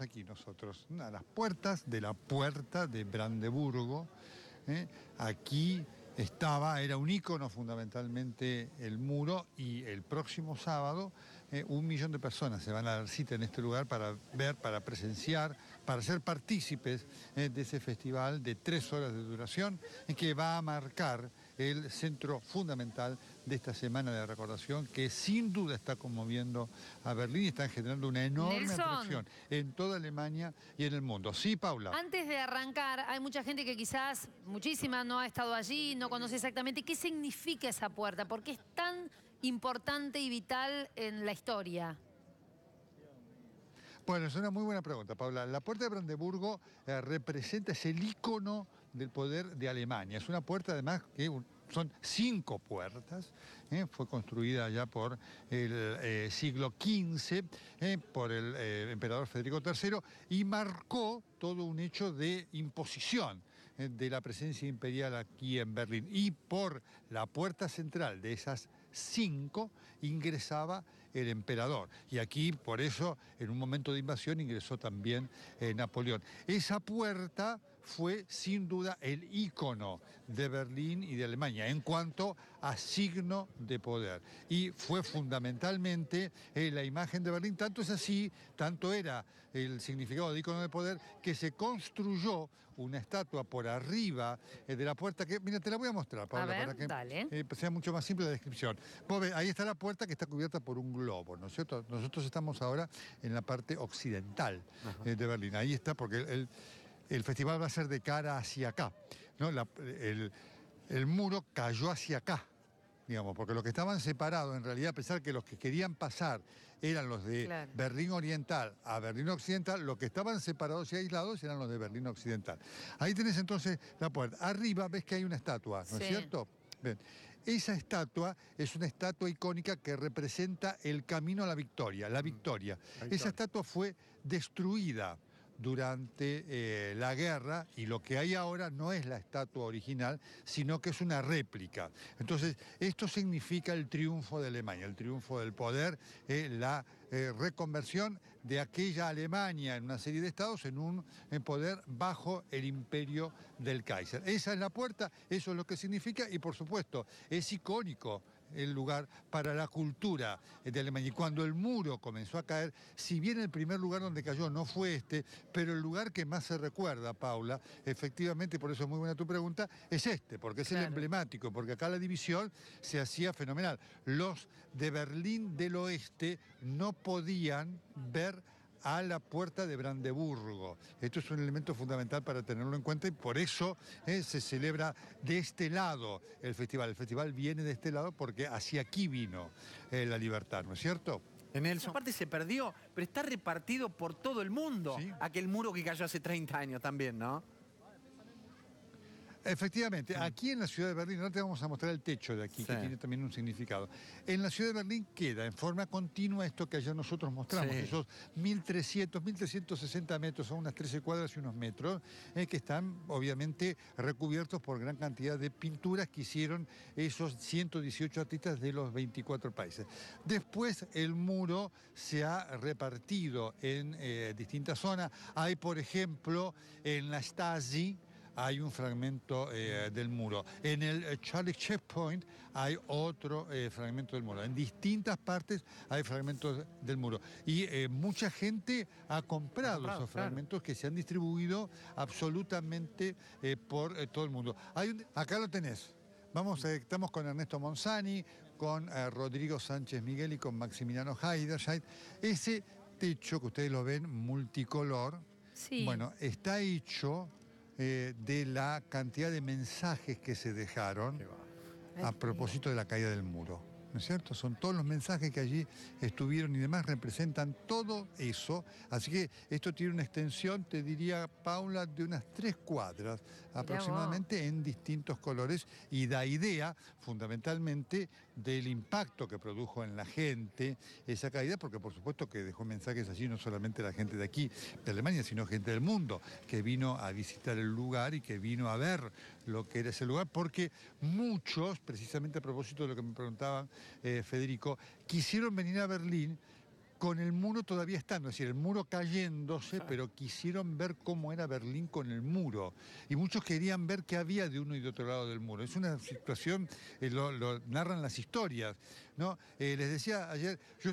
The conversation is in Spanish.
aquí nosotros, a las puertas de la puerta de Brandeburgo. ¿eh? Aquí estaba, era un icono fundamentalmente el muro y el próximo sábado ¿eh? un millón de personas se van a dar cita en este lugar para ver, para presenciar, para ser partícipes ¿eh? de ese festival de tres horas de duración que va a marcar el centro fundamental de esta semana de recordación que sin duda está conmoviendo a Berlín y están generando una enorme en toda Alemania y en el mundo. Sí, Paula. Antes de arrancar, hay mucha gente que quizás, muchísima, no ha estado allí, no conoce exactamente qué significa esa puerta, por qué es tan importante y vital en la historia. Bueno, es una muy buena pregunta, Paula. La puerta de Brandeburgo eh, representa, es el icono del poder de Alemania. Es una puerta, además, que son cinco puertas, ¿eh? fue construida ya por el eh, siglo XV, ¿eh? por el emperador Federico III, y marcó todo un hecho de imposición de la presencia imperial aquí en Berlín. Y por la puerta central de esas cinco ingresaba el emperador. Y aquí, por eso, en un momento de invasión ingresó también Napoleón. Esa puerta fue sin duda el ícono de Berlín y de Alemania en cuanto a signo de poder. Y fue fundamentalmente eh, la imagen de Berlín, tanto es así, tanto era el significado de ícono de poder, que se construyó una estatua por arriba eh, de la puerta que, mira, te la voy a mostrar, para que eh, sea mucho más simple la descripción. Vos ahí está la puerta que está cubierta por un globo, ¿no es cierto? Nosotros estamos ahora en la parte occidental de Berlín, ahí está porque el el festival va a ser de cara hacia acá. ¿no? el, muro cayó hacia acá, digamos, porque los que estaban separados, en realidad, a pesar que los que querían pasar eran los de Berlín Oriental a Berlín Occidental, los que estaban separados y aislados eran los de Berlín Occidental. Ahí tenés entonces la puerta. Arriba ves que hay una estatua, ¿no es cierto? Esa estatua es una estatua icónica que representa el camino a la victoria. La mm. victoria. Esa estatua fue destruida durante eh, la guerra y lo que hay ahora no es la estatua original, sino que es una réplica. Entonces, esto significa el triunfo de Alemania, el triunfo del poder, la eh, reconversión de aquella Alemania en una serie de estados en un en poder bajo el imperio del Kaiser. Esa es la puerta, eso es lo que significa y por supuesto es icónico el lugar para la cultura de Alemania. Y cuando el muro comenzó a caer, si bien el primer lugar donde cayó no fue este, pero el lugar que más se recuerda, Paula, efectivamente, por eso es muy buena tu pregunta, es este, porque es el emblemático, porque acá la división se hacía fenomenal. Los de Berlín del Oeste no podían ver a la puerta de Brandeburgo. Esto es un elemento fundamental para tenerlo en cuenta y por eso eh, se celebra de este lado el festival. El festival viene de este lado porque hacia aquí vino eh, la libertad, ¿no es cierto? En eh, Esa se perdió, pero está repartido por todo el mundo. Aquel muro que cayó hace 30 años también, ¿no? Efectivamente, mm. aquí en la ciudad de Berlín, ahora te vamos a mostrar el techo de aquí, que tiene también un significado. En la ciudad de Berlín queda en forma continua esto que allá nosotros mostramos, esos 1.300, 1.360 metros, son unas 13 cuadras y unos metros, eh, que están obviamente recubiertos por gran cantidad de pinturas que hicieron esos 118 artistas de los 24 países. Después el muro se ha repartido en eh, distintas zonas. Hay, por ejemplo, en la Stasi, hay un fragmento eh, mm. del muro. En el eh, Charlie Checkpoint hay otro eh, fragmento del muro. En distintas partes hay fragmentos del muro. Y mucha gente ha comprado, esos fragmentos que se han distribuido absolutamente por todo el mundo. acá lo tenés. Vamos, estamos con Ernesto Monzani, con Rodrigo Sánchez Miguel y con Maximiliano Heiderscheid. Ese techo que ustedes lo ven multicolor, bueno, está hecho eh, de la cantidad de mensajes que se dejaron a propósito de la caída del muro. ¿no es cierto? Son todos los mensajes que allí estuvieron y demás, representan todo eso. Así que esto tiene una extensión, te diría, Paula, de unas tres cuadras aproximadamente en distintos colores y da idea fundamentalmente del impacto que produjo en la gente esa caída, porque por supuesto que dejó mensajes allí no solamente la gente de aquí, de Alemania, sino gente del mundo que vino a visitar el lugar y que vino a ver lo que era ese lugar, porque muchos, precisamente a propósito de lo que me preguntaban eh, Federico, quisieron venir a Berlín con el muro todavía estando, es decir, el muro cayéndose, pero quisieron ver cómo era Berlín con el muro. Y muchos querían ver qué había de uno y de otro lado del muro. Es una situación, eh, lo, narran las historias. ¿no? Eh, les decía ayer, yo